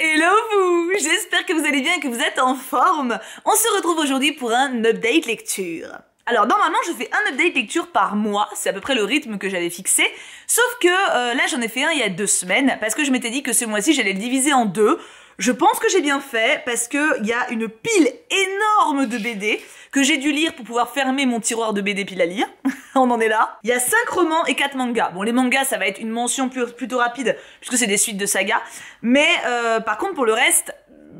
Hello vous J'espère que vous allez bien que vous êtes en forme. On se retrouve aujourd'hui pour un update lecture. Alors normalement je fais un update lecture par mois, c'est à peu près le rythme que j'avais fixé, sauf que euh, là j'en ai fait un il y a deux semaines parce que je m'étais dit que ce mois-ci j'allais le diviser en deux. Je pense que j'ai bien fait parce qu'il y a une pile énorme de BD que j'ai dû lire pour pouvoir fermer mon tiroir de BD pile à lire. On en est là. Il y a 5 romans et 4 mangas. Bon, les mangas, ça va être une mention plutôt rapide, puisque c'est des suites de saga. Mais euh, par contre, pour le reste,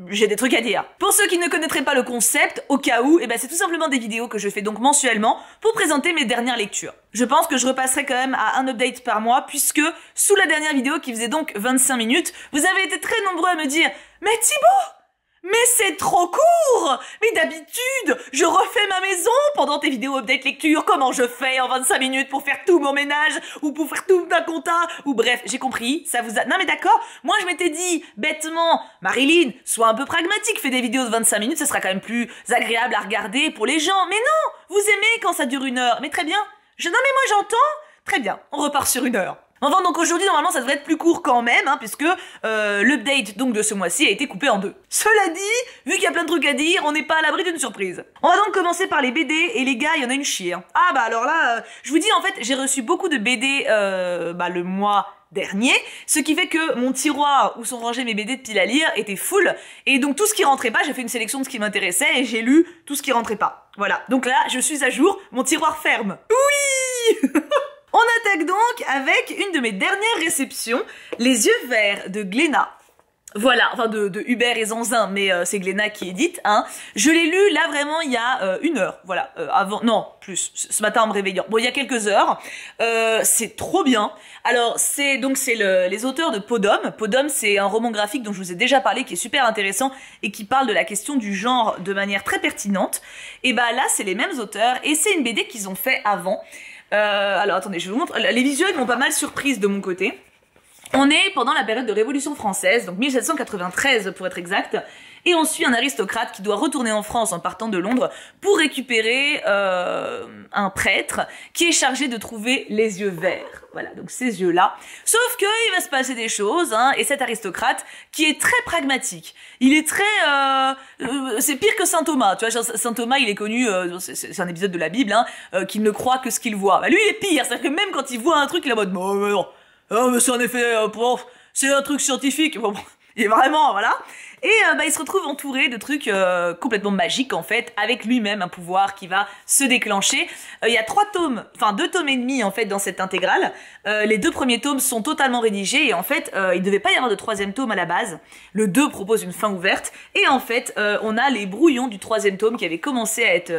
j'ai des trucs à dire. Pour ceux qui ne connaîtraient pas le concept, au cas où, eh ben c'est tout simplement des vidéos que je fais donc mensuellement pour présenter mes dernières lectures. Je pense que je repasserai quand même à un update par mois puisque sous la dernière vidéo qui faisait donc 25 minutes, vous avez été très nombreux à me dire « Mais Thibaut mais c'est trop court Mais d'habitude, je refais ma maison pendant tes vidéos update lecture. Comment je fais en 25 minutes pour faire tout mon ménage ou pour faire tout un compta Ou bref, j'ai compris, ça vous a... Non mais d'accord, moi je m'étais dit, bêtement, Marilyn, sois un peu pragmatique, fais des vidéos de 25 minutes, ce sera quand même plus agréable à regarder pour les gens. Mais non Vous aimez quand ça dure une heure. Mais très bien. Non mais moi j'entends Très bien, on repart sur une heure. Enfin donc aujourd'hui normalement ça devrait être plus court quand même hein, puisque euh, l'update donc de ce mois-ci a été coupé en deux. Cela dit, vu qu'il y a plein de trucs à dire, on n'est pas à l'abri d'une surprise. On va donc commencer par les BD et les gars il y en a une chier. Hein. Ah bah alors là, euh, je vous dis en fait j'ai reçu beaucoup de BD euh, bah, le mois dernier, ce qui fait que mon tiroir où sont rangés mes BD de pile à lire était full, et donc tout ce qui rentrait pas, j'ai fait une sélection de ce qui m'intéressait et j'ai lu tout ce qui rentrait pas. Voilà, donc là je suis à jour, mon tiroir ferme. Oui On attaque donc avec une de mes dernières réceptions, les yeux verts de Glénat. Voilà, enfin de, Hubert et Zanzin, mais euh, c'est Glénat qui édite. Hein. Je l'ai lu là vraiment il y a euh, une heure, voilà, euh, avant, non plus, ce matin en me réveillant. Bon, il y a quelques heures. c'est trop bien. Alors c'est donc c'est les auteurs de Podom. Podom, c'est un roman graphique dont je vous ai déjà parlé, qui est super intéressant et qui parle de la question du genre de manière très pertinente. Et bah là, c'est les mêmes auteurs et c'est une BD qu'ils ont fait avant. Euh, alors attendez, je vous montre. Les visuels m'ont pas mal surprise de mon côté. On est pendant la période de Révolution française, donc 1793 pour être exact, et on suit un aristocrate qui doit retourner en France en partant de Londres pour récupérer euh, un prêtre qui est chargé de trouver les yeux verts. Voilà, donc ces yeux-là. Sauf que il va se passer des choses, hein, et cet aristocrate qui est très pragmatique, il est très, euh, euh, c'est pire que saint Thomas. Tu vois, saint Thomas, il est connu, c'est un épisode de la Bible, hein, qu'il ne croit que ce qu'il voit. Bah, lui, il est pire, c'est-à-dire que même quand il voit un truc, il est en mode, oh, mais non, c'est un effet, c'est un truc scientifique. Bon, il est vraiment, voilà. Et euh, bah, il se retrouve entouré de trucs euh, complètement magiques en fait, avec lui-même un pouvoir qui va se déclencher. Euh, il y a trois tomes, enfin deux tomes et demi en fait dans cette intégrale. les deux premiers tomes sont totalement rédigés et en fait il ne devait pas y avoir de troisième tome à la base. Le 2 propose une fin ouverte et en fait on a les brouillons du troisième tome qui avait commencé à être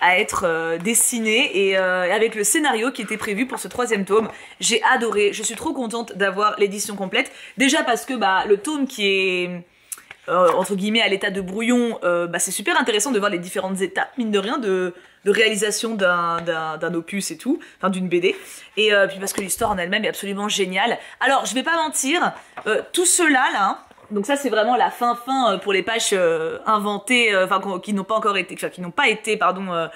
à être dessiné et avec le scénario qui était prévu pour ce troisième tome. J'ai adoré, je suis trop contente d'avoir l'édition complète. Déjà parce que bah, le tome qui est euh, entre guillemets à l'état de brouillon, euh, bah, c'est super intéressant de voir les différentes étapes, mine de rien, de, réalisation d'un opus et tout, enfin d'une BD. Et euh, puis parce que l'histoire en elle-même est absolument géniale. Alors, je vais pas mentir, tout cela là, hein, donc ça c'est vraiment la fin fin pour les pages inventées, enfin qui n'ont pas encore été, qui n'ont pas été, pardon.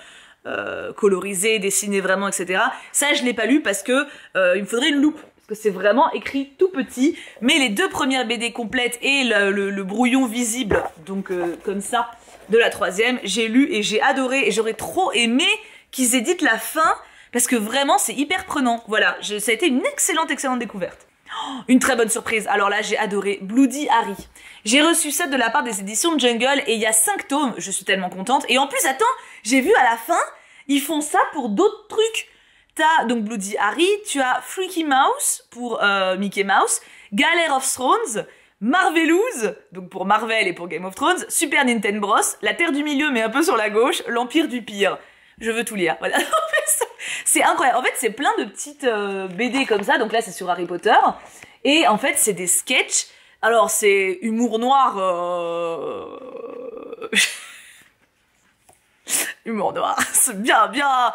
colorisées, dessinées vraiment, etc. Ça, je l'ai pas lu parce que il me faudrait une loupe que c'est vraiment écrit tout petit. Mais les deux premières BD complètes et le, brouillon visible, donc euh, comme ça, de la troisième, j'ai lu et j'ai adoré et j'aurais trop aimé qu'ils éditent la fin parce que vraiment c'est hyper prenant. Voilà, ça a été une excellente, excellente découverte. Oh, une très bonne surprise. Alors là, j'ai adoré Bloody Harry. J'ai reçu ça de la part des éditions Jungle et il y a 5 tomes. Je suis tellement contente. Et en plus, attends, j'ai vu à la fin, ils font ça pour d'autres trucs donc Bloody Harry, tu as Freaky Mouse pour euh, Mickey Mouse, Galère of Thrones, Marvelous, donc pour Marvel et pour Game of Thrones, Super Nintendo Bros, La Terre du Milieu mais un peu sur la gauche, L'Empire du Pire. Je veux tout lire. Voilà. c'est incroyable. En fait, c'est plein de petites euh, BD comme ça. Donc là, c'est sur Harry Potter. Et en fait, c'est des sketchs. Alors, c'est humour noir. Euh, humour noir. C'est bien, bien,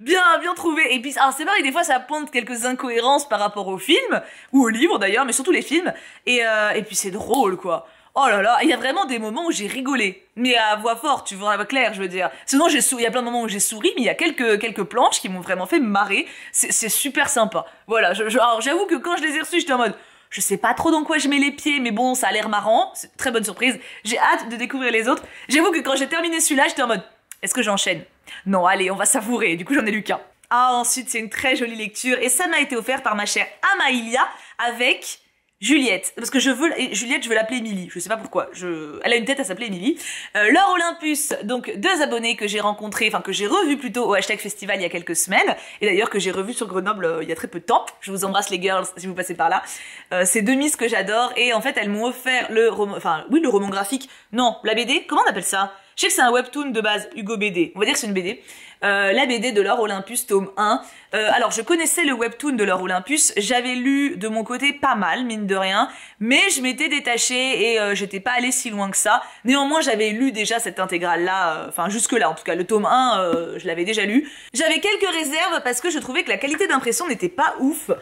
Bien, bien trouvé. Et puis, alors c'est pareil, des fois ça pointe quelques incohérences par rapport au film, ou au livre d'ailleurs, mais surtout les films. Euh, et, puis c'est drôle quoi. Oh là là, il y a vraiment des moments où j'ai rigolé. Mais à voix forte, tu vois, à voix claire, je veux dire. Sinon, j'ai il y a plein de moments où j'ai souri, mais il y a quelques, quelques planches qui m'ont vraiment fait marrer. C'est super sympa. Voilà, alors j'avoue que quand je les ai reçus, j'étais en mode, je sais pas trop dans quoi je mets les pieds, mais bon, ça a l'air marrant. C'est très bonne surprise. J'ai hâte de découvrir les autres. J'avoue que quand j'ai terminé celui-là, j'étais en mode, est-ce que j'enchaîne non, allez, on va savourer. Du coup, j'en ai lu qu'un. Ah, ensuite, c'est une très jolie lecture et ça m'a été offert par ma chère Amaïlia avec Juliette, parce que je veux Juliette, je veux l'appeler Émilie. Je sais pas pourquoi. Je, elle a une tête à s'appeler Émilie. Leur Olympus, donc deux abonnés que j'ai rencontrés, enfin que j'ai revus plutôt au hashtag festival il y a quelques semaines, et d'ailleurs que j'ai revu sur Grenoble euh, il y a très peu de temps. Je vous embrasse les girls si vous passez par là. Euh, c'est deux miss que j'adore et en fait elles m'ont offert le, roman... enfin oui le roman graphique. Non, la BD. Comment on appelle ça je sais que c'est un webtoon de base, Hugo BD. On va dire que c'est une BD. Euh, la BD de l'or Olympus, tome 1. Euh, alors, je connaissais le webtoon de l'or Olympus. J'avais lu de mon côté pas mal, mine de rien. Mais je m'étais détachée et euh, j'étais pas allée si loin que ça. Néanmoins, j'avais lu déjà cette intégrale-là. Enfin, jusque-là, en tout cas. Le tome 1, je l'avais déjà lu. J'avais quelques réserves parce que je trouvais que la qualité d'impression n'était pas ouf.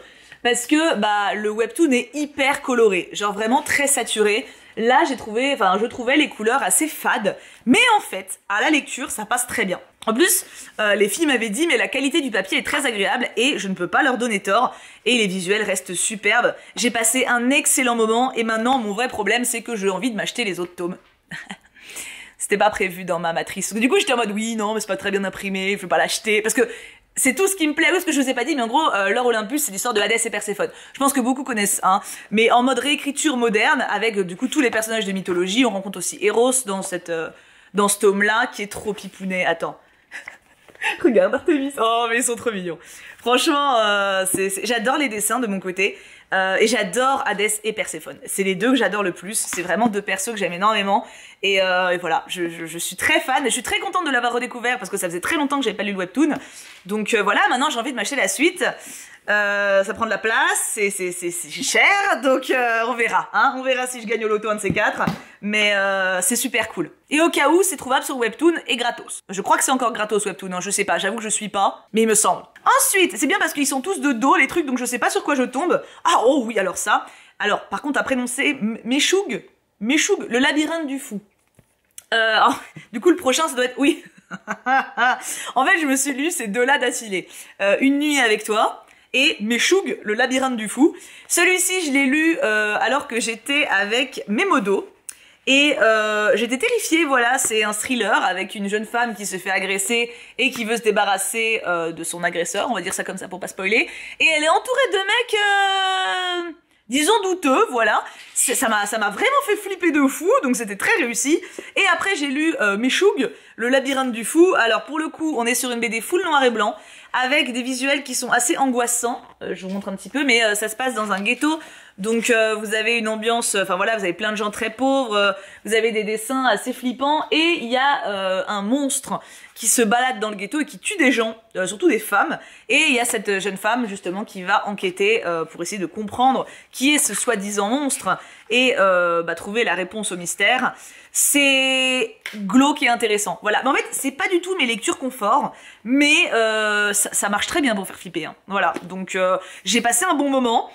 Parce que bah, le webtoon est hyper coloré. Genre vraiment très saturé. Là, j'ai trouvé, enfin, je trouvais les couleurs assez fades, mais en fait, à la lecture, ça passe très bien. En plus, euh, les filles m'avaient dit, mais la qualité du papier est très agréable et je ne peux pas leur donner tort. Et les visuels restent superbes. J'ai passé un excellent moment et maintenant, mon vrai problème, c'est que j'ai envie de m'acheter les autres tomes. C'était pas prévu dans ma matrice. Du coup, j'étais en mode, oui, non, mais c'est pas très bien imprimé, je vais pas l'acheter. Parce que c'est tout ce qui me plaît. Oui, ce que je vous ai pas dit, mais en gros, euh, l'or Olympus, c'est l'histoire de Hadès et Perséphone. Je pense que beaucoup connaissent, hein. Mais en mode réécriture moderne, avec euh, du coup tous les personnages de mythologie, on rencontre aussi Eros dans cette, euh, dans ce tome-là, qui est trop pipounet. Attends. Regarde Artemis. Oh, mais ils sont trop mignons. Franchement, euh, j'adore les dessins de mon côté. Euh, et j'adore Hadès et Perséphone. C'est les deux que j'adore le plus. C'est vraiment deux persos que j'aime énormément. Et, euh, voilà, je, suis très fan. Et je suis très contente de l'avoir redécouvert parce que ça faisait très longtemps que j'avais pas lu le webtoon. Donc euh, voilà, maintenant j'ai envie de m'acheter la suite. Euh, ça prend de la place, c'est cher, donc euh, on verra. Hein. on verra si je gagne au loto un de ces quatre, mais euh, c'est super cool. Et au cas où, c'est trouvable sur Webtoon et gratos. Je crois que c'est encore gratos Webtoon, hein, je sais pas, j'avoue que je suis pas, mais il me semble. Ensuite, c'est bien parce qu'ils sont tous de dos les trucs, donc je sais pas sur quoi je tombe. Ah oh oui, alors ça. Alors, par contre, à prononcer Meshoug, Meshoug, le labyrinthe du fou. du coup, le prochain, ça doit être... Oui en fait, je me suis lu ces deux-là d'affilée. une nuit avec toi, et Meshoug, le labyrinthe du fou. Celui-ci, je l'ai lu euh, alors que j'étais avec Memodo. Et euh, j'étais terrifiée, voilà, c'est un thriller avec une jeune femme qui se fait agresser et qui veut se débarrasser euh, de son agresseur, on va dire ça comme ça pour pas spoiler. Et elle est entourée de mecs disons douteux, voilà. Ça m'a, ça m'a vraiment fait flipper de fou, donc c'était très réussi. Et après, j'ai lu euh, Le labyrinthe du fou. Alors pour le coup, on est sur une BD full noir et blanc, avec des visuels qui sont assez angoissants. Euh, je vous montre un petit peu, mais euh, ça se passe dans un ghetto donc euh, vous avez une ambiance, enfin voilà, vous avez plein de gens très pauvres, euh, vous avez des dessins assez flippants et il y a euh, un monstre qui se balade dans le ghetto et qui tue des gens, surtout des femmes. Et il y a cette jeune femme justement qui va enquêter pour essayer de comprendre qui est ce soi-disant monstre et bah, trouver la réponse au mystère. C'est glauque et intéressant. Voilà. Mais en fait, c'est pas du tout mes lectures confort, mais ça, marche très bien pour faire flipper. Hein. Voilà. Donc j'ai passé un bon moment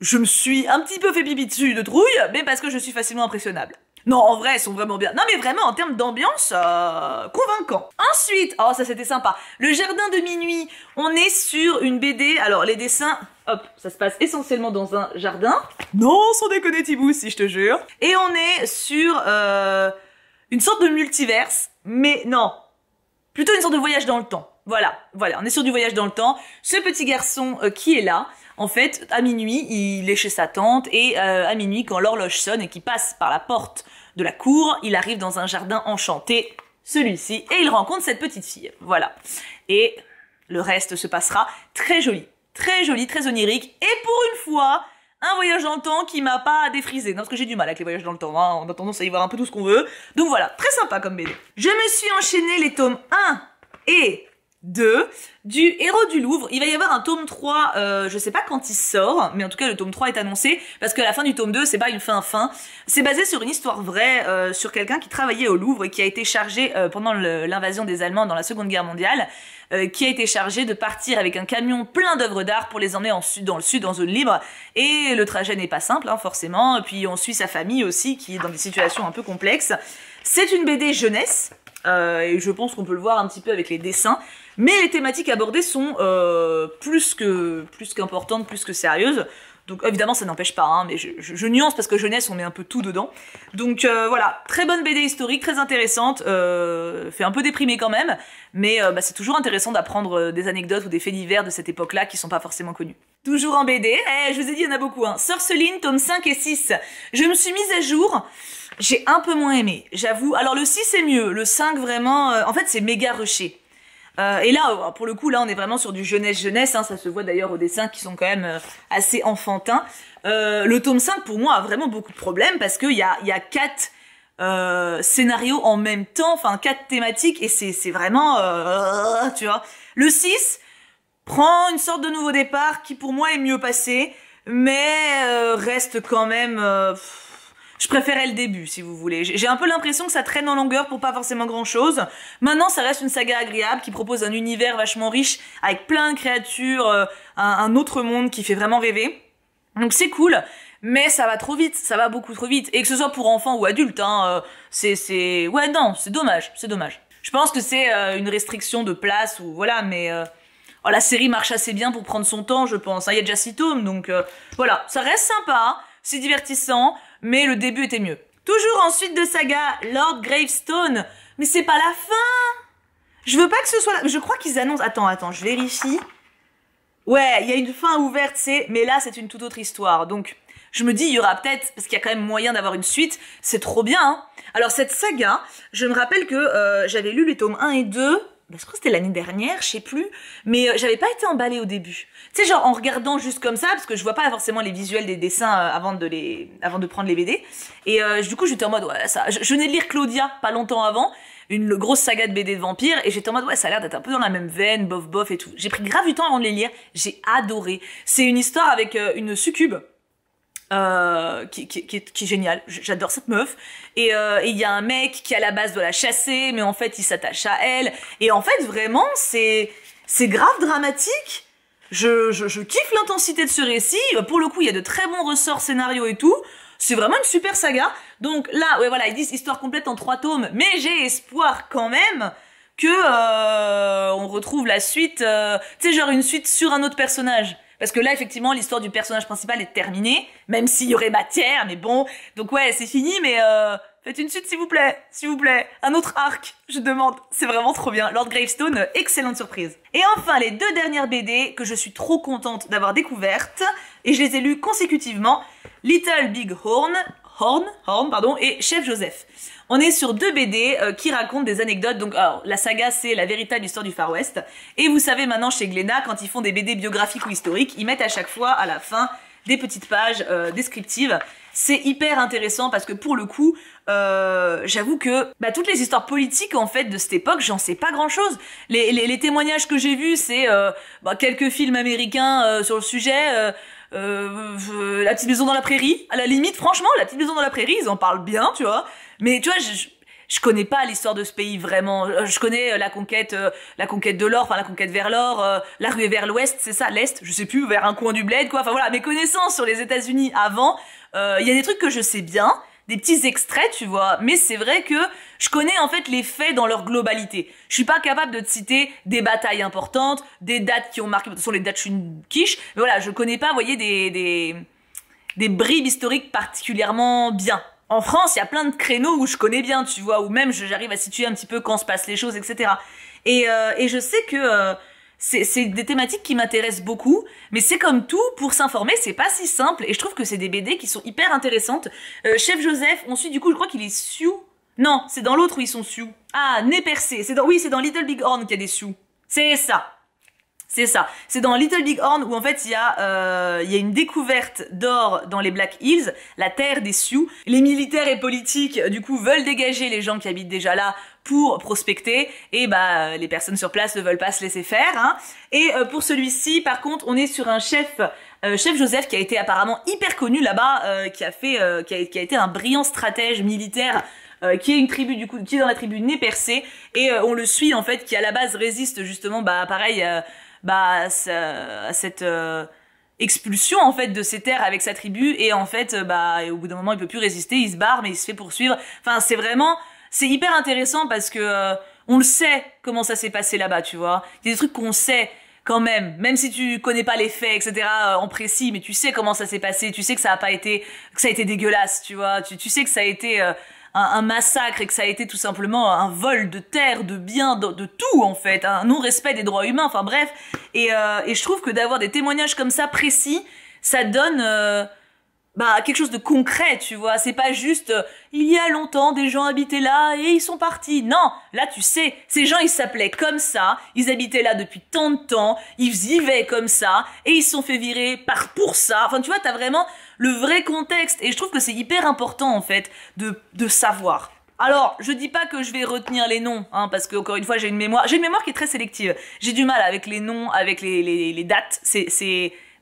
je me suis un petit peu fait bibi dessus de trouille, mais parce que je suis facilement impressionnable. Non, en vrai, ils sont vraiment bien. Non, mais vraiment, en termes d'ambiance, euh, convaincant. Ensuite, oh, ça c'était sympa. Le jardin de minuit, on est sur une BD. Alors, les dessins, hop, ça se passe essentiellement dans un jardin. Non, sans déconner, Tibou, si je te jure. Et on est sur euh, une sorte de multiverse, mais non, plutôt une sorte de voyage dans le temps. Voilà, voilà, on est sur du voyage dans le temps. Ce petit garçon euh, qui est là, en fait, à minuit, il est chez sa tante et euh, à minuit, quand l'horloge sonne et qu'il passe par la porte de la cour, il arrive dans un jardin enchanté, celui-ci, et il rencontre cette petite fille. Voilà. Et le reste se passera très joli, très joli, très onirique. Et pour une fois, un voyage dans le temps qui m'a pas défrisé. Non, parce que j'ai du mal avec les voyages dans le temps, on hein. a tendance à y voir un peu tout ce qu'on veut. Donc voilà, très sympa comme BD. Je me suis enchaîné les tomes 1 et 2 du Héros du Louvre. Il va y avoir un tome 3, euh, je sais pas quand il sort, mais en tout cas le tome 3 est annoncé, parce que la fin du tome 2, c'est pas une fin fin. C'est basé sur une histoire vraie, euh, sur quelqu'un qui travaillait au Louvre et qui a été chargé, euh, pendant l'invasion des Allemands dans la Seconde Guerre mondiale, euh, qui a été chargé de partir avec un camion plein d'œuvres d'art pour les emmener en sud, dans le sud, en zone libre. Et le trajet n'est pas simple, hein, forcément. Puis on suit sa famille aussi, qui est dans des situations un peu complexes. C'est une BD jeunesse, et je pense qu'on peut le voir un petit peu avec les dessins. Mais les thématiques abordées sont euh, plus que plus qu'importantes, plus que sérieuses. Donc évidemment ça n'empêche pas, hein, mais je, nuance parce que jeunesse on met un peu tout dedans. Donc euh, voilà, très bonne BD historique, très intéressante, euh, fait un peu déprimer quand même, mais bah, c'est toujours intéressant d'apprendre des anecdotes ou des faits divers de cette époque-là qui sont pas forcément connus. Toujours en BD, eh, je vous ai dit il y en a beaucoup, hein. Sorceline, tome 5 et 6. Je me suis mise à jour. J'ai un peu moins aimé, j'avoue. Alors le 6 est mieux, le 5 vraiment, en fait c'est méga rushé. Euh, et là, pour le coup, là, on est vraiment sur du jeunesse-jeunesse. Hein, ça se voit d'ailleurs aux dessins qui sont quand même euh, assez enfantins. Euh, le tome 5, pour moi, a vraiment beaucoup de problèmes parce qu'il y a, y a quatre scénarios en même temps, enfin quatre thématiques, et c'est vraiment... tu vois. Le 6 prend une sorte de nouveau départ qui, pour moi, est mieux passé, mais reste quand même... Je préférais le début, si vous voulez. J'ai un peu l'impression que ça traîne en longueur pour pas forcément grand chose. Maintenant, ça reste une saga agréable qui propose un univers vachement riche avec plein de créatures, euh, un, autre monde qui fait vraiment rêver. Donc c'est cool, mais ça va trop vite, ça va beaucoup trop vite. Et que ce soit pour enfants ou adultes, hein, euh, c'est, c'est, ouais, non, c'est dommage, c'est dommage. Je pense que c'est euh, une restriction de place ou voilà, mais oh, la série marche assez bien pour prendre son temps, je pense. Hein. Il y a déjà 6 tomes, donc voilà, ça reste sympa c'est divertissant mais le début était mieux. Toujours en suite de saga, Lord Gravestone. Mais c'est pas la fin Je veux pas que ce soit Je crois qu'ils annoncent... Attends, attends, je vérifie. Ouais, il y a une fin ouverte, c'est... Mais là, c'est une toute autre histoire. Donc, je me dis, il y aura peut-être... Parce qu'il y a quand même moyen d'avoir une suite. C'est trop bien, hein. Alors, cette saga, je me rappelle que euh, j'avais lu les tomes 1 et 2 bah, je crois que c'était l'année dernière, je sais plus, mais euh, j'avais pas été emballée au début. Tu sais, genre en regardant juste comme ça, parce que je vois pas forcément les visuels des dessins euh, avant de les, avant de prendre les BD. Et euh, du coup, j'étais en mode ouais ça. Je, venais de lire Claudia pas longtemps avant, une grosse saga de BD de vampires, et j'étais en mode ouais ça a l'air d'être un peu dans la même veine, bof bof et tout. J'ai pris grave du temps avant de les lire, j'ai adoré. C'est une histoire avec euh, une succube euh, qui, qui, qui, est, génial. J'adore cette meuf. Euh, et il y a un mec qui à la base doit la chasser, mais en fait il s'attache à elle. Et en fait vraiment c'est c'est grave dramatique. Je, je, kiffe l'intensité de ce récit. Euh, pour le coup il y a de très bons ressorts scénario et tout. C'est vraiment une super saga. Donc là ouais voilà ils disent histoire complète en trois tomes, mais j'ai espoir quand même que on retrouve la suite. tu sais genre une suite sur un autre personnage. Parce que là, effectivement, l'histoire du personnage principal est terminée, même s'il y aurait matière, mais bon. Donc ouais, c'est fini, mais euh, faites une suite s'il vous plaît, s'il vous plaît. Un autre arc, je demande. C'est vraiment trop bien. Lord Gravestone, excellente surprise. Et enfin, les deux dernières BD que je suis trop contente d'avoir découvertes, et je les ai lues consécutivement, Little Big Horn, Horn, Horn, pardon, et Chef Joseph. On est sur deux BD euh, qui racontent des anecdotes. Donc, alors, la saga, c'est la véritable histoire du Far West. Et vous savez maintenant, chez Glénat, quand ils font des BD biographiques ou historiques, ils mettent à chaque fois, à la fin, des petites pages euh, descriptives. C'est hyper intéressant parce que pour le coup, euh, j'avoue que bah, toutes les histoires politiques en fait de cette époque, j'en sais pas grand chose. Les, témoignages que j'ai vus, c'est bah, quelques films américains sur le sujet. la petite maison dans la prairie, à la limite, franchement, la petite maison dans la prairie, ils en parlent bien, tu vois. Mais tu vois, je, je connais pas l'histoire de ce pays vraiment. Euh, je connais euh, la conquête, euh, la conquête de l'or, enfin la conquête vers l'or, la ruée vers l'ouest, c'est ça, l'est, je sais plus, vers un coin du bled, quoi. Enfin voilà, mes connaissances sur les États-Unis avant, il y a des trucs que je sais bien, des petits extraits, tu vois. Mais c'est vrai que je connais en fait les faits dans leur globalité. Je suis pas capable de te citer des batailles importantes, des dates qui ont marqué. De toute façon, les dates, je suis une quiche. Mais voilà, je connais pas, vous voyez, des, des bribes historiques particulièrement bien en France, il y a plein de créneaux où je connais bien, tu vois, où même j'arrive à situer un petit peu quand se passent les choses, etc. Euh, et, je sais que euh, c'est des thématiques qui m'intéressent beaucoup, mais c'est comme tout, pour s'informer, c'est pas si simple. Et je trouve que c'est des BD qui sont hyper intéressantes. Euh, Chef Joseph, on suit du coup, je crois qu'il est Sioux. Non, c'est dans l'autre où ils sont Sioux. Ah, Nez Percé. Dans, oui, c'est dans Little Big Horn qu'il y a des Sioux. C'est ça. C'est ça. C'est dans Little Big Horn où en fait il y, euh, y, a une découverte d'or dans les Black Hills, la terre des Sioux. Les militaires et politiques du coup veulent dégager les gens qui habitent déjà là pour prospecter et bah les personnes sur place ne veulent pas se laisser faire. Hein. Et euh, pour celui-ci par contre on est sur un chef euh, chef Joseph qui a été apparemment hyper connu là-bas, qui a fait qui a, été un brillant stratège militaire. qui est une tribu du coup qui dans la tribu Népercé et on le suit en fait qui à la base résiste justement bah pareil bah, à cette euh, expulsion en fait de ses terres avec sa tribu et en fait euh, bah au bout d'un moment il peut plus résister, il se barre mais il se fait poursuivre. Enfin c'est vraiment c'est hyper intéressant parce que euh, on le sait comment ça s'est passé là-bas, tu vois. Il y a des trucs qu'on sait quand même, même si tu connais pas les faits, etc., en précis, mais tu sais comment ça s'est passé, tu sais que ça a pas été, que ça a été dégueulasse, tu vois, tu, sais que ça a été, un, massacre et que ça a été tout simplement un vol de terre, de biens, de, tout en fait, un non-respect des droits humains, enfin bref. Euh, et, je trouve que d'avoir des témoignages comme ça précis, ça donne... Euh, bah quelque chose de concret, tu vois. C'est pas juste euh, il y a longtemps des gens habitaient là et ils sont partis. Non, là tu sais, ces gens ils s'appelaient comme ça, ils habitaient là depuis tant de temps, ils vivaient comme ça et ils se sont fait virer par pour ça. Enfin tu vois, t'as vraiment le vrai contexte et je trouve que c'est hyper important en fait de savoir. Alors, je dis pas que je vais retenir les noms, hein, parce que encore une fois, j'ai une mémoire, j'ai une mémoire qui est très sélective. J'ai du mal avec les noms, avec les, les dates. C'est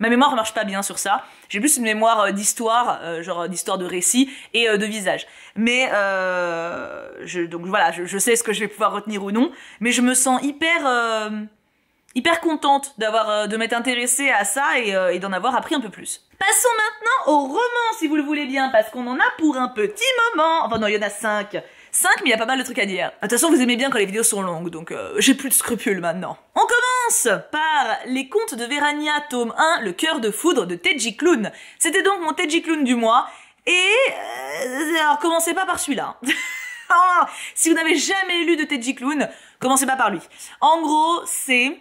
Ma mémoire marche pas bien sur ça. J'ai plus une mémoire euh, d'histoire, euh, genre euh, d'histoire de récit et de visage. Mais donc voilà, je, sais ce que je vais pouvoir retenir ou non. Mais je me sens hyper hyper contente d'avoir de m'être intéressée à ça et, et d'en avoir appris un peu plus. Passons maintenant au roman, si vous le voulez bien, parce qu'on en a pour un petit moment. Enfin non, il y en a cinq. 5, mais il y a pas mal de trucs à dire. De toute façon, vous aimez bien quand les vidéos sont longues, donc euh, j'ai plus de scrupules maintenant. On commence par Les Contes de Verania, tome 1, Le cœur de foudre de Teji Clown. C'était donc mon Teji Clown du mois, et... Euh, alors, commencez pas par celui-là. Oh, si vous n'avez jamais lu de Teji Clown, commencez pas par lui. En gros, c'est... De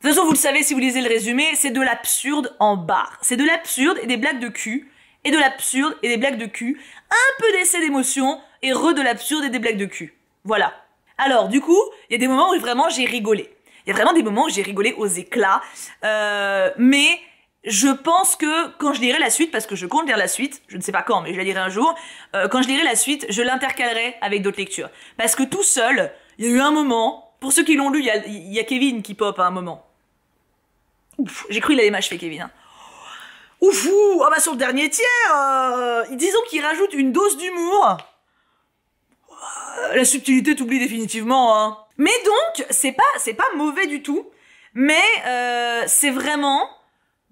toute façon, vous le savez si vous lisez le résumé, c'est de l'absurde en barre. C'est de l'absurde et des blagues de cul, et de l'absurde et des blagues de cul, un peu d'essai d'émotion et re de l'absurde et des blagues de cul. Voilà. Alors, du coup, il y a des moments où vraiment j'ai rigolé. Il y a vraiment des moments où j'ai rigolé aux éclats. Euh, mais je pense que quand je lirai la suite, parce que je compte lire la suite, je ne sais pas quand, mais je la lirai un jour, euh, quand je lirai la suite, je l'intercalerai avec d'autres lectures. Parce que tout seul, il y a eu un moment, pour ceux qui l'ont lu, il y, a Kevin qui pop à un moment. J'ai cru il allait fait Kevin. Hein. Ouf Ah bah sur le dernier tiers, euh, disons qu'il rajoute une dose d'humour. Euh, la subtilité t'oublie définitivement, hein. Mais donc, c'est pas, c'est pas mauvais du tout, mais euh, c'est vraiment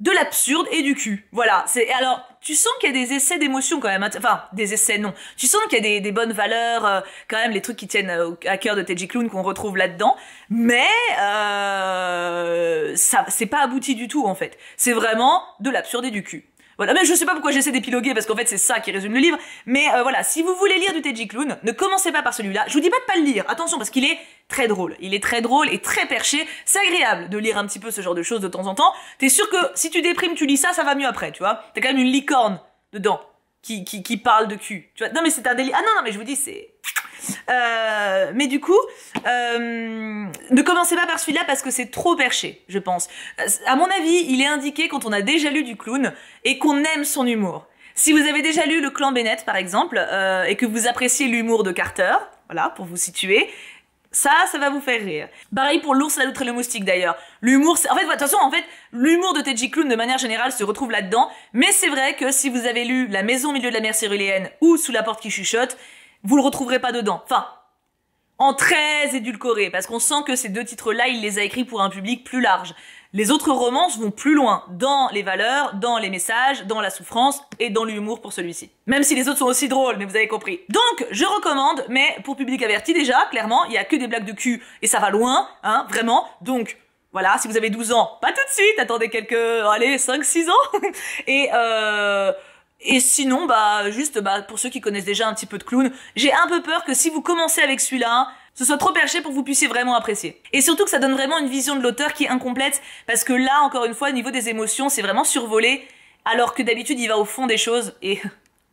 de l'absurde et du cul. Voilà. C'est alors tu sens qu'il y a des essais d'émotion quand même. Hein, enfin, des essais non. Tu sens qu'il y a des, bonnes valeurs euh, quand même, les trucs qui tiennent euh, à cœur de Teji Clown qu'on retrouve là-dedans. Mais euh, ça, c'est pas abouti du tout en fait. C'est vraiment de l'absurde et du cul. Voilà, mais je sais pas pourquoi j'essaie d'épiloguer parce qu'en fait c'est ça qui résume le livre. Mais euh, voilà, si vous voulez lire du teddy Clown, ne commencez pas par celui-là. Je vous dis pas de pas le lire, attention parce qu'il est très drôle. Il est très drôle et très perché. C'est agréable de lire un petit peu ce genre de choses de temps en temps. T'es sûr que si tu déprimes, tu lis ça, ça va mieux après, tu vois. T'as quand même une licorne dedans qui, qui, qui parle de cul. Tu vois. Non mais c'est un délire. Ah non non mais je vous dis c'est euh, mais du coup, euh, ne commencez pas par celui-là parce que c'est trop perché, je pense. Euh, à mon avis, il est indiqué quand on a déjà lu du clown et qu'on aime son humour. Si vous avez déjà lu Le Clan Bennett, par exemple, et que vous appréciez l'humour de Carter, voilà, pour vous situer, ça, ça va vous faire rire. Pareil pour l'ours, la loutre et le moustique d'ailleurs. L'humour, en fait, de toute en fait, l'humour de Teji Clown de manière générale se retrouve là-dedans. Mais c'est vrai que si vous avez lu La Maison au milieu de la mer céruléenne ou Sous la porte qui chuchote, vous le retrouverez pas dedans. Enfin, en très édulcoré, parce qu'on sent que ces deux titres-là, il les a écrits pour un public plus large. Les autres romances vont plus loin, dans les valeurs, dans les messages, dans la souffrance et dans l'humour pour celui-ci. Même si les autres sont aussi drôles, mais vous avez compris. Donc, je recommande, mais pour public averti déjà, clairement, il y a que des blagues de cul, et ça va loin, hein, vraiment. Donc, voilà, si vous avez 12 ans, pas tout de suite, attendez quelques, allez, 5-6 ans. et euh et sinon, bah, juste, bah, pour ceux qui connaissent déjà un petit peu de clown, j'ai un peu peur que si vous commencez avec celui-là, ce soit trop perché pour que vous puissiez vraiment apprécier. Et surtout que ça donne vraiment une vision de l'auteur qui est incomplète, parce que là, encore une fois, au niveau des émotions, c'est vraiment survolé, alors que d'habitude, il va au fond des choses, et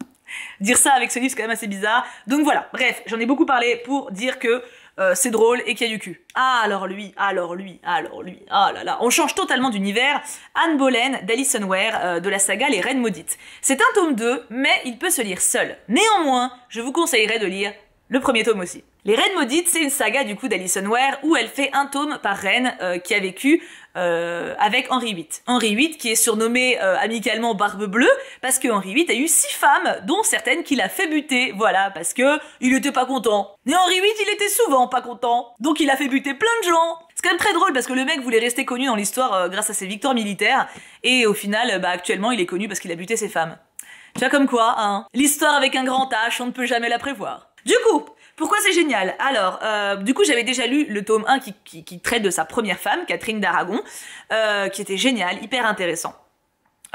dire ça avec ce livre, c'est quand même assez bizarre. Donc voilà, bref, j'en ai beaucoup parlé pour dire que euh, c'est drôle et qu'il a du cul. Ah, alors lui, alors lui, alors lui, ah là là. On change totalement d'univers. Anne Boleyn d'Alison Ware euh, de la saga Les Reines Maudites. C'est un tome 2, mais il peut se lire seul. Néanmoins, je vous conseillerais de lire le premier tome aussi. Les Reines Maudites, c'est une saga du coup d'Alison Ware où elle fait un tome par reine euh, qui a vécu euh, avec Henri VIII. Henri VIII qui est surnommé euh, amicalement Barbe Bleue parce que Henri VIII a eu six femmes, dont certaines qu'il a fait buter, voilà, parce que il était pas content. Mais Henri VIII, il était souvent pas content, donc il a fait buter plein de gens. C'est quand même très drôle parce que le mec voulait rester connu dans l'histoire grâce à ses victoires militaires et au final, bah actuellement, il est connu parce qu'il a buté ses femmes. Tu vois comme quoi, hein, l'histoire avec un grand H, on ne peut jamais la prévoir. Du coup, pourquoi c'est génial Alors, euh, du coup, j'avais déjà lu le tome 1 qui, traite de sa première femme, Catherine d'Aragon, euh, qui était génial, hyper intéressant.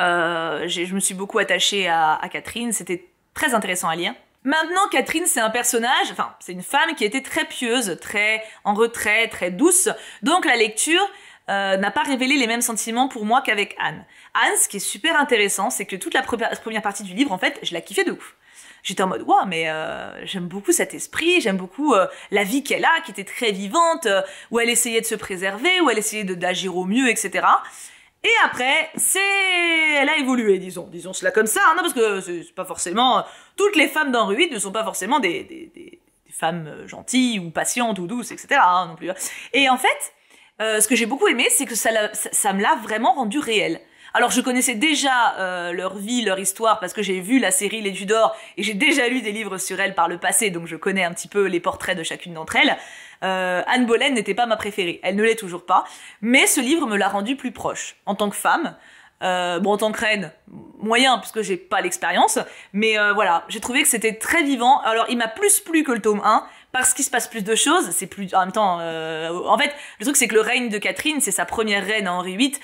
Euh, je me suis beaucoup attachée à, Catherine, c'était très intéressant à lire. Maintenant, Catherine, c'est un personnage, enfin, c'est une femme qui était très pieuse, très en retrait, très douce. Donc la lecture, n'a pas révélé les mêmes sentiments pour moi qu'avec Anne. Anne, ce qui est super intéressant, c'est que toute la première partie du livre, en fait, je la kiffais de ouf j'étais en mode waouh mais euh, j'aime beaucoup cet esprit, j'aime beaucoup euh, la vie qu'elle a, qui était très vivante, euh, où elle essayait de se préserver, où elle essayait d'agir au mieux, etc. Et après, c'est, elle a évolué, disons, disons cela comme ça, hein, parce que c'est pas forcément toutes les femmes d'un ne sont pas forcément des, femmes gentilles ou patientes ou douces, etc. Hein, non plus. Hein. Et en fait, ce que j'ai beaucoup aimé, c'est que ça, ça me l'a vraiment rendu réel. Alors je connaissais déjà euh, leur vie, leur histoire, parce que j'ai vu la série Les Tudors et j'ai déjà lu des livres sur elles par le passé, donc je connais un petit peu les portraits de chacune d'entre elles. Euh, Anne Boleyn n'était pas ma préférée, elle ne l'est toujours pas, mais ce livre me l'a rendue plus proche, en tant que femme. Euh, bon, en tant que reine, moyen, puisque j'ai pas l'expérience, mais voilà, j'ai trouvé que c'était très vivant. Alors, il m'a plus plu que le tome 1, parce qu'il se passe plus de choses, c'est plus... En même temps, en fait, le truc, c'est que le règne de Catherine, c'est sa première reine à Henri VIII,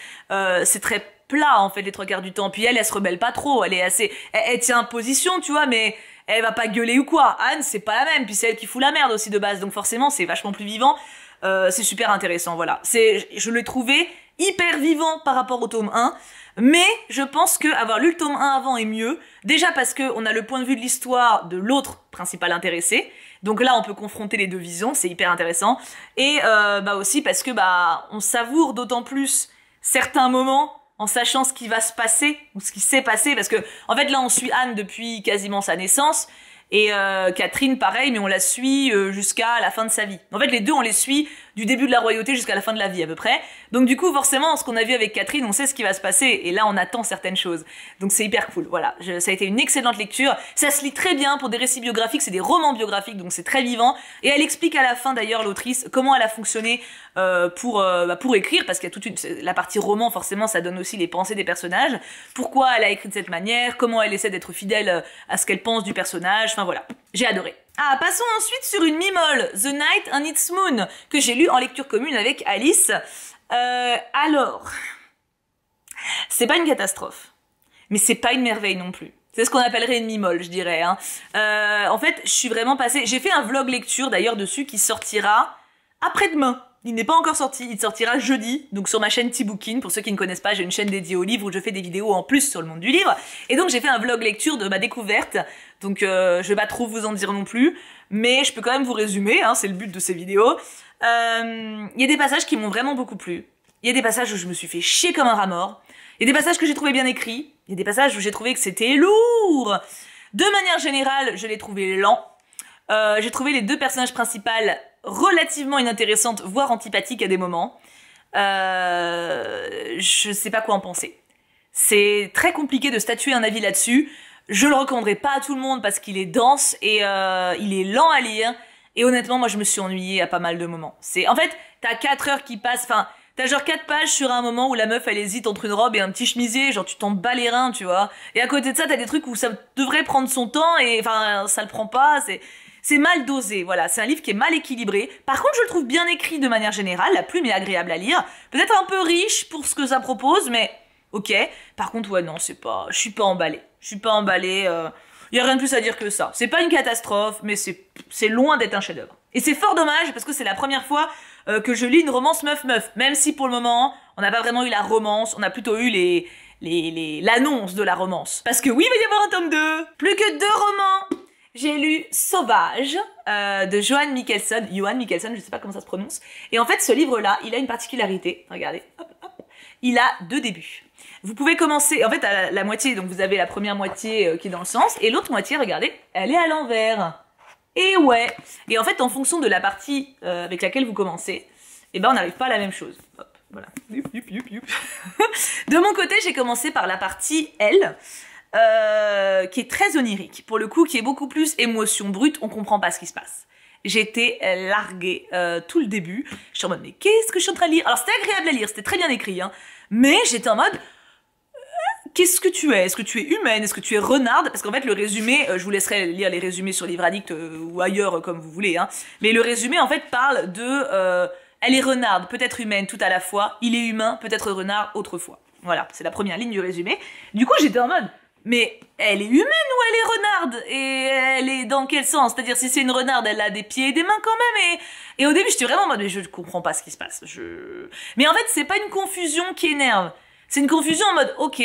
c'est très plat en fait les trois quarts du temps. Puis elle, elle se rebelle pas trop, elle est assez, elle, tient position, tu vois, mais elle va pas gueuler ou quoi. Anne, c'est pas la même, puis c'est elle qui fout la merde aussi de base, donc forcément c'est vachement plus vivant. Euh, c'est super intéressant, voilà. C'est, je l'ai trouvé hyper vivant par rapport au tome 1, mais je pense que avoir lu le tome 1 avant est mieux. Déjà parce que on a le point de vue de l'histoire de l'autre principal intéressé, donc là, on peut confronter les deux visions, c'est hyper intéressant. Et euh, bah aussi parce que bah on savoure d'autant plus certains moments en sachant ce qui va se passer ou ce qui s'est passé parce que en fait là on suit Anne depuis quasiment sa naissance et euh, Catherine pareil mais on la suit euh, jusqu'à la fin de sa vie. En fait les deux on les suit du début de la royauté jusqu'à la fin de la vie à peu près. Donc du coup, forcément, ce qu'on a vu avec Catherine, on sait ce qui va se passer, et là on attend certaines choses. Donc c'est hyper cool, voilà. ça a été une excellente lecture. Ça se lit très bien pour des récits biographiques, c'est des romans biographiques, donc c'est très vivant. Et elle explique à la fin d'ailleurs, l'autrice, comment elle a fonctionné euh, pour, euh, bah, pour écrire, parce qu'il y a toute une... La partie roman, forcément, ça donne aussi les pensées des personnages. Pourquoi elle a écrit de cette manière, comment elle essaie d'être fidèle euh, à ce qu'elle pense du personnage, enfin voilà. J'ai adoré. Ah, passons ensuite sur une mimole, The Night and Its Moon, que j'ai lu en lecture commune avec Alice. Euh, alors, c'est pas une catastrophe, mais c'est pas une merveille non plus. C'est ce qu'on appellerait une mimole, je dirais. Hein. Euh, en fait, je suis vraiment passée. J'ai fait un vlog lecture d'ailleurs dessus qui sortira après-demain. Il n'est pas encore sorti, il sortira jeudi, donc sur ma chaîne Tibookin. Pour ceux qui ne connaissent pas, j'ai une chaîne dédiée au livre où je fais des vidéos en plus sur le monde du livre. Et donc j'ai fait un vlog lecture de ma découverte, donc euh, je vais pas trop vous en dire non plus, mais je peux quand même vous résumer, hein, c'est le but de ces vidéos. Il euh, y a des passages qui m'ont vraiment beaucoup plu. Il y a des passages où je me suis fait chier comme un rat mort. Il y a des passages que j'ai trouvé bien écrits. Il y a des passages où j'ai trouvé que c'était lourd. De manière générale, je l'ai trouvé lent. Euh, j'ai trouvé les deux personnages principaux relativement inintéressante, voire antipathique à des moments. Euh, je sais pas quoi en penser. C'est très compliqué de statuer un avis là-dessus. Je le recommanderais pas à tout le monde parce qu'il est dense et euh, il est lent à lire. Et honnêtement, moi, je me suis ennuyée à pas mal de moments. C'est en fait, t'as 4 heures qui passent. Enfin, t'as genre 4 pages sur un moment où la meuf elle hésite entre une robe et un petit chemisier. Genre, tu t'en bats les reins, tu vois. Et à côté de ça, t'as des trucs où ça devrait prendre son temps et enfin, ça le prend pas. C'est c'est mal dosé, voilà, c'est un livre qui est mal équilibré. Par contre, je le trouve bien écrit de manière générale, la plume est agréable à lire, peut-être un peu riche pour ce que ça propose, mais ok. Par contre, ouais, non, c'est pas, je suis pas emballée, je suis pas emballée. Euh, il y a rien de plus à dire que ça. C'est pas une catastrophe, mais c'est loin d'être un chef-d'œuvre. Et c'est fort dommage parce que c'est la première fois euh, que je lis une romance meuf meuf. Même si pour le moment, on n'a pas vraiment eu la romance, on a plutôt eu les l'annonce de la romance. Parce que oui, il va y avoir un tome 2 Plus que deux romans j'ai lu Sauvage euh, de Johan Mikkelsen. Johan Mikkelsen, je sais pas comment ça se prononce. Et en fait, ce livre-là, il a une particularité. Regardez, Il a deux débuts. Vous pouvez commencer, en fait, à la, moitié, donc vous avez la première moitié euh, qui est dans le sens, et l'autre moitié, regardez, elle est à l'envers. Et ouais. Et en fait, en fonction de la partie euh, avec laquelle vous commencez, eh ben, on n'arrive pas à la même chose. Hop, voilà. de mon côté, j'ai commencé par la partie L. Euh, qui est très onirique, pour le coup, qui est beaucoup plus émotion brute, on comprend pas ce qui se passe. J'étais euh, larguée euh, tout le début. Je suis en mode, mais qu'est-ce que je suis en train de lire Alors c'était agréable à lire, c'était très bien écrit, hein, mais j'étais en mode, qu'est-ce que tu es Est-ce que tu es humaine Est-ce que tu es renarde Parce qu'en fait, le résumé, je vous laisserai lire les résumés sur Livre Addict ou ailleurs, comme vous voulez. Hein. Mais le résumé, en fait, parle de... elle est renarde, peut-être humaine, tout à la fois. Il est humain, peut-être renard, autrefois. Voilà, c'est la première ligne du résumé. Du coup, j'étais en mode... Mais elle est humaine ou elle est renarde Et elle est dans quel sens C'est-à-dire si c'est une renarde, elle a des pieds et des mains quand même. Et, au début, j'étais vraiment en mode, je ne comprends pas ce qui se passe. Mais en fait, c'est pas une confusion qui énerve. C'est une confusion en mode, ok,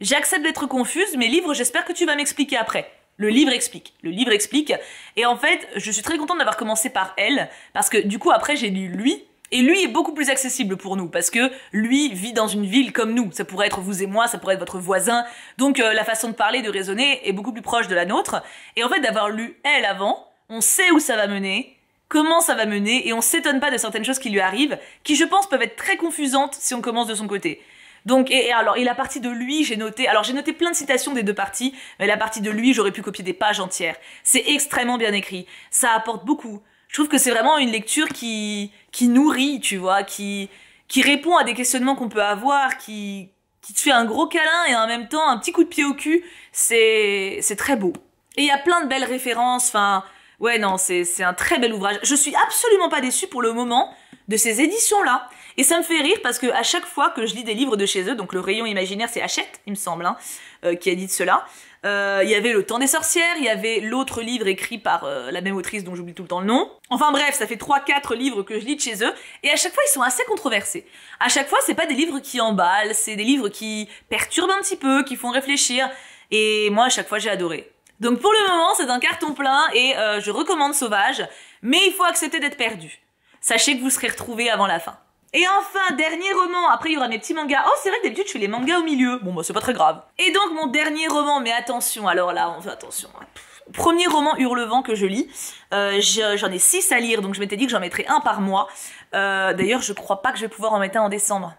j'accepte d'être confuse, mais livre, j'espère que tu vas m'expliquer après. Le livre explique. Le livre explique. Et en fait, je suis très contente d'avoir commencé par elle, parce que du coup, après, j'ai lu lui, et lui est beaucoup plus accessible pour nous parce que lui vit dans une ville comme nous. Ça pourrait être vous et moi, ça pourrait être votre voisin. Donc euh, la façon de parler, de raisonner est beaucoup plus proche de la nôtre. Et en fait, d'avoir lu elle avant, on sait où ça va mener, comment ça va mener, et on s'étonne pas de certaines choses qui lui arrivent, qui je pense peuvent être très confusantes si on commence de son côté. Donc, et, alors, et la partie de lui, j'ai noté, alors j'ai noté plein de citations des deux parties, mais la partie de lui, j'aurais pu copier des pages entières. C'est extrêmement bien écrit. Ça apporte beaucoup. Je trouve que c'est vraiment une lecture qui, qui nourrit, tu vois, qui, qui répond à des questionnements qu'on peut avoir, qui, qui te fait un gros câlin et en même temps un petit coup de pied au cul, c'est, c'est très beau. Et il y a plein de belles références, enfin, ouais, non, c'est, c'est un très bel ouvrage. Je suis absolument pas déçue pour le moment de ces éditions-là. Et ça me fait rire parce que à chaque fois que je lis des livres de chez eux, donc le rayon imaginaire, c'est Hachette, il me semble, hein, euh, qui a dit de cela. Euh, il y avait Le Temps des Sorcières, il y avait l'autre livre écrit par euh, la même autrice dont j'oublie tout le temps le nom. Enfin bref, ça fait 3-4 livres que je lis de chez eux, et à chaque fois ils sont assez controversés. À chaque fois, c'est pas des livres qui emballent, c'est des livres qui perturbent un petit peu, qui font réfléchir, et moi à chaque fois j'ai adoré. Donc pour le moment, c'est un carton plein et je recommande Sauvage, mais il faut accepter d'être perdu. Sachez que vous serez retrouvé avant la fin. Et enfin, dernier roman, après il y aura mes petits mangas. Oh, c'est vrai que d'habitude je fais les mangas au milieu. Bon, bah c'est pas très grave. Et donc mon dernier roman, mais attention, alors là, on fait attention. Hein. Premier roman Hurlevent que je lis. Euh, j'en ai six à lire, donc je m'étais dit que j'en mettrais un par mois. Euh, d'ailleurs, je crois pas que je vais pouvoir en mettre un en décembre.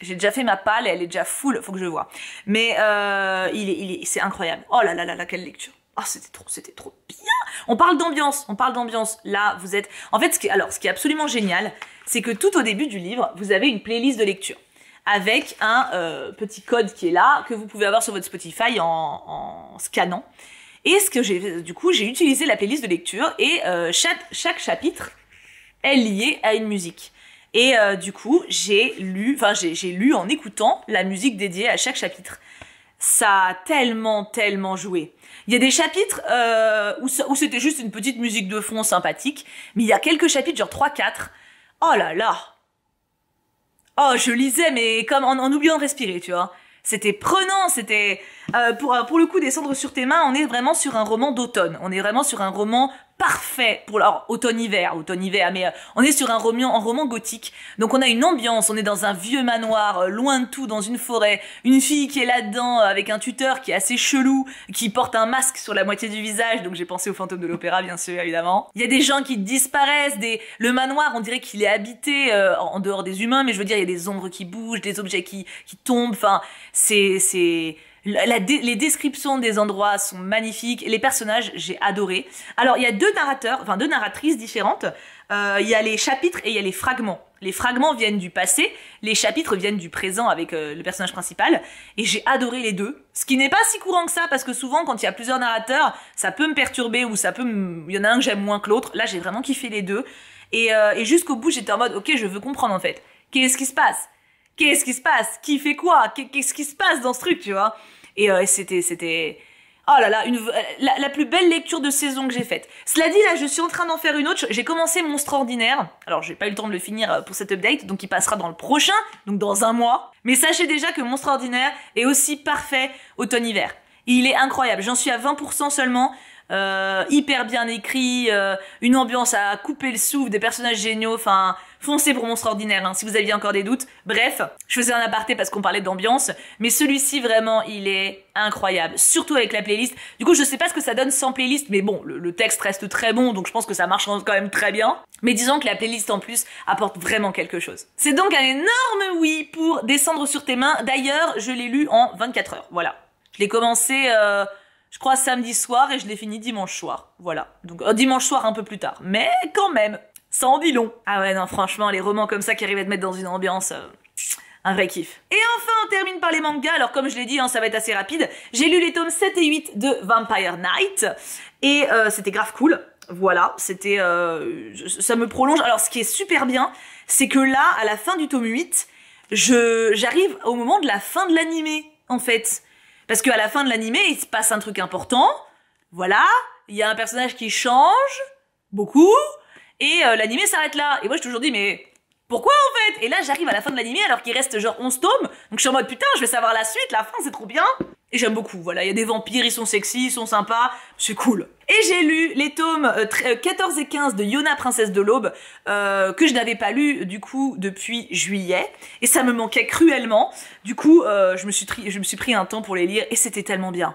J'ai déjà fait ma palle et elle est déjà full, faut que je vois. Mais euh, il il c'est incroyable. Oh là là là là, quelle lecture. Ah, c'était trop, c'était trop bien. On parle d'ambiance, on parle d'ambiance. Là, vous êtes. En fait, ce alors, ce qui est absolument génial, c'est que tout au début du livre, vous avez une playlist de lecture avec un euh, petit code qui est là, que vous pouvez avoir sur votre Spotify en, scannant. Et ce que j'ai, du coup, j'ai utilisé la playlist de lecture et euh, chaque, chapitre est lié à une musique. Et euh, du coup, j'ai lu, enfin, j'ai, lu en écoutant la musique dédiée à chaque chapitre. Ça a tellement, tellement joué. Il y a des chapitres où, où c'était juste une petite musique de fond sympathique, mais il y a quelques chapitres, genre 3-4, Oh là là Oh, je lisais, mais comme en, oubliant de respirer, tu vois. C'était prenant, c'était... Euh, pour, pour le coup, descendre sur tes mains, on est vraiment sur un roman d'automne. On est vraiment sur un roman parfait pour leur hiver automne-hiver, mais euh, on est sur un roman, roman gothique. Donc on a une ambiance, on est dans un vieux manoir, euh, loin de tout, dans une forêt, une fille qui est là-dedans euh, avec un tuteur qui est assez chelou, qui porte un masque sur la moitié du visage, donc j'ai pensé au fantôme de l'opéra bien sûr, évidemment. Il y a des gens qui disparaissent, des... le manoir, on dirait qu'il est habité en dehors des humains, mais je veux dire, il y a des ombres qui bougent, des objets qui, tombent, enfin, c'est les descriptions des endroits sont magnifiques. Les personnages, j'ai adoré. Alors, il y a deux narrateurs, enfin deux narratrices différentes. Euh, il y a les chapitres et il y a les fragments. Les fragments viennent du passé, les chapitres viennent du présent avec euh, le personnage principal. Et j'ai adoré les deux. Ce qui n'est pas si courant que ça, parce que souvent, quand il y a plusieurs narrateurs, ça peut me perturber ou ça peut. Il y en a un que j'aime moins que l'autre. Là, j'ai vraiment kiffé les deux. et euh, jusqu'au bout, j'étais en mode, ok, je veux comprendre en fait. Qu'est-ce qui se passe Qu'est-ce qui se passe Qui fait quoi Qu'est-ce qui se passe dans ce truc, tu vois Et euh, c'était, c'était, oh là là, euh, la, plus belle lecture de saison que j'ai faite. Cela dit, là, je suis en train d'en faire une autre. J'ai commencé Monstre Ordinaire. Alors, j'ai pas eu le temps de le finir euh, pour cet update, donc il passera dans le prochain, donc dans un mois. Mais sachez déjà que Monstre Ordinaire est aussi parfait automne-hiver. Il est incroyable. J'en suis à 20% seulement. Euh, hyper bien écrit, euh, une ambiance à couper le souffle, des personnages géniaux, enfin foncez pour Monstre Ordinaire hein, si vous aviez encore des doutes. Bref, je faisais un aparté parce qu'on parlait d'ambiance, mais celui-ci vraiment il est incroyable, surtout avec la playlist. Du coup je sais pas ce que ça donne sans playlist, mais bon le, texte reste très bon donc je pense que ça marche quand même très bien. Mais disons que la playlist en plus apporte vraiment quelque chose. C'est donc un énorme oui pour Descendre sur tes mains. D'ailleurs je l'ai lu en 24 heures, voilà. Je l'ai commencé euh, je crois samedi soir et je l'ai fini dimanche soir. Voilà. Donc euh, dimanche soir un peu plus tard. Mais quand même, ça en dit long. Ah ouais, non, franchement, les romans comme ça qui arrivent à te mettre dans une ambiance... Euh, un vrai kiff. Et enfin, on termine par les mangas. Alors, comme je l'ai dit, hein, ça va être assez rapide. J'ai lu les tomes 7 et 8 de Vampire Knight. Et euh, c'était grave cool. Voilà, c'était... ça me prolonge. Alors, ce qui est super bien, c'est que là, à la fin du tome 8, j'arrive au moment de la fin de l'animé, en fait. Parce qu'à la fin de l'animé, il se passe un truc important. Voilà, il y a un personnage qui change beaucoup, et euh, l'animé s'arrête là. Et moi, je toujours dit, mais pourquoi en fait Et là j'arrive à la fin de l'animé alors qu'il reste genre 11 tomes, donc je suis en mode putain je vais savoir la suite, la fin c'est trop bien Et j'aime beaucoup, voilà, il y a des vampires, ils sont sexy, ils sont sympas, c'est cool et j'ai lu les tomes 14 euh, euh, et 15 de Yona, princesse de l'aube, euh, que je n'avais pas lu du coup depuis juillet, et ça me manquait cruellement. Du coup, je me suis pris un temps pour les lire, et c'était tellement bien.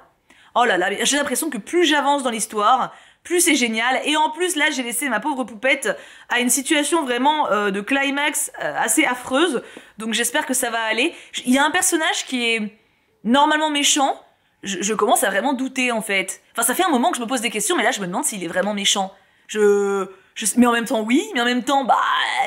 Oh là là, j'ai l'impression que plus j'avance dans l'histoire, plus c'est génial. Et en plus, là, j'ai laissé ma pauvre poupette à une situation vraiment euh, de climax euh, assez affreuse. Donc j'espère que ça va aller. Il y a un personnage qui est normalement méchant. Je, commence à vraiment douter, en fait. Enfin, ça fait un moment que je me pose des questions, mais là, je me demande s'il est vraiment méchant. Je, Mais en même temps, oui. Mais en même temps, bah,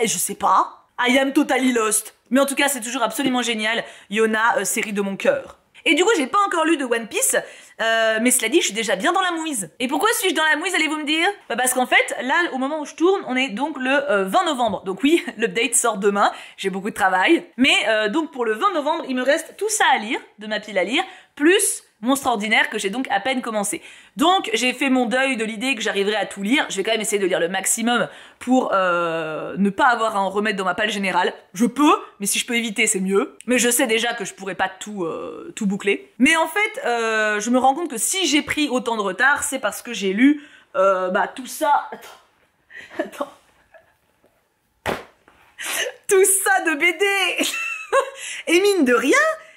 je sais pas. I am totally lost. Mais en tout cas, c'est toujours absolument génial. Yona, euh, série de mon cœur. Et du coup, j'ai pas encore lu de One Piece, euh, mais cela dit, je suis déjà bien dans la mouise. Et pourquoi suis-je dans la mouise, allez-vous me dire bah Parce qu'en fait, là, au moment où je tourne, on est donc le 20 euh, novembre. Donc oui, l'update sort demain, j'ai beaucoup de travail. Mais euh, donc pour le 20 novembre, il me reste tout ça à lire, de ma pile à lire, plus Monstre ordinaire que j'ai donc à peine commencé. Donc j'ai fait mon deuil de l'idée que j'arriverai à tout lire. Je vais quand même essayer de lire le maximum pour euh, ne pas avoir à en remettre dans ma palle générale. Je peux, mais si je peux éviter, c'est mieux. Mais je sais déjà que je pourrais pas tout, euh, tout boucler. Mais en fait, euh, je me rends compte que si j'ai pris autant de retard, c'est parce que j'ai lu bah, tout ça... Attends. Tout ça de BD Et mine de rien,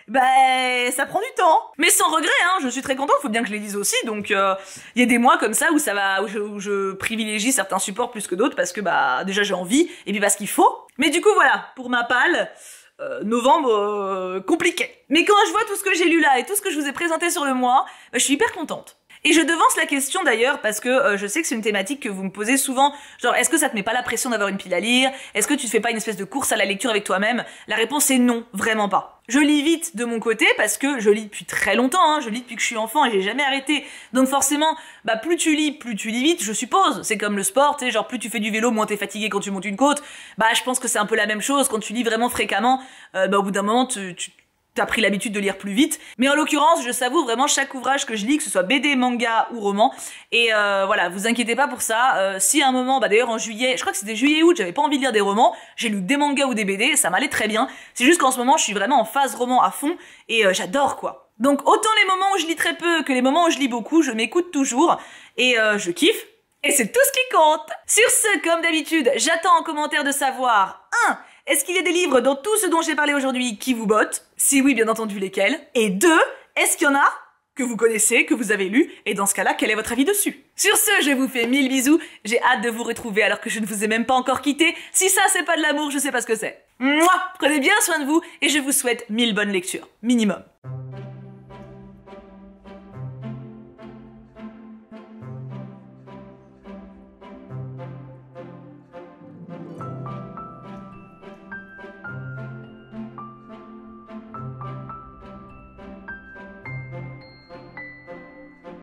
ben, ça prend du temps. Mais sans regret, hein, je suis très contente, faut bien que je les lise aussi, donc il euh, y a des mois comme ça où ça va, où je, privilégie certains supports plus que d'autres parce que bah déjà j'ai envie, et puis parce qu'il faut. Mais du coup voilà, pour ma pâle, euh, novembre euh, compliqué. Mais quand je vois tout ce que j'ai lu là et tout ce que je vous ai présenté sur le mois, bah, je suis hyper contente. Et je devance la question d'ailleurs parce que euh, je sais que c'est une thématique que vous me posez souvent, genre est-ce que ça te met pas la pression d'avoir une pile à lire Est-ce que tu fais pas une espèce de course à la lecture avec toi-même La réponse est non, vraiment pas. Je lis vite de mon côté parce que je lis depuis très longtemps, hein. je lis depuis que je suis enfant et j'ai jamais arrêté. Donc forcément, bah plus tu lis, plus tu lis vite, je suppose. C'est comme le sport, tu sais, genre plus tu fais du vélo, moins t'es fatigué quand tu montes une côte. Bah je pense que c'est un peu la même chose, quand tu lis vraiment fréquemment, euh, bah au bout d'un moment tu, pris l'habitude de lire plus vite. Mais en l'occurrence, je savoue vraiment chaque ouvrage que je lis, que ce soit BD, manga ou roman. Et euh, voilà, vous inquiétez pas pour ça. Euh, si à un moment, bah d'ailleurs en juillet, je crois que c'était juillet-août, j'avais pas envie de lire des romans, j'ai lu des mangas ou des BD, ça m'allait très bien. C'est juste qu'en ce moment, je suis vraiment en phase roman à fond et euh, j'adore quoi. Donc autant les moments où je lis très peu que les moments où je lis beaucoup, je m'écoute toujours et je kiffe. Et c'est tout ce qui compte Sur ce, comme d'habitude, j'attends en commentaire de savoir 1. Est-ce qu'il y a des livres dans tout ce dont j'ai parlé aujourd'hui qui vous bottent Si oui, bien entendu, lesquels Et deux, est-ce qu'il y en a que vous connaissez, que vous avez lu, et dans ce cas-là, quel est votre avis dessus Sur ce, je vous fais mille bisous, j'ai hâte de vous retrouver alors que je ne vous ai même pas encore quitté. Si ça, c'est pas de l'amour, je sais pas ce que c'est. Moi, prenez bien soin de vous, et je vous souhaite mille bonnes lectures, minimum.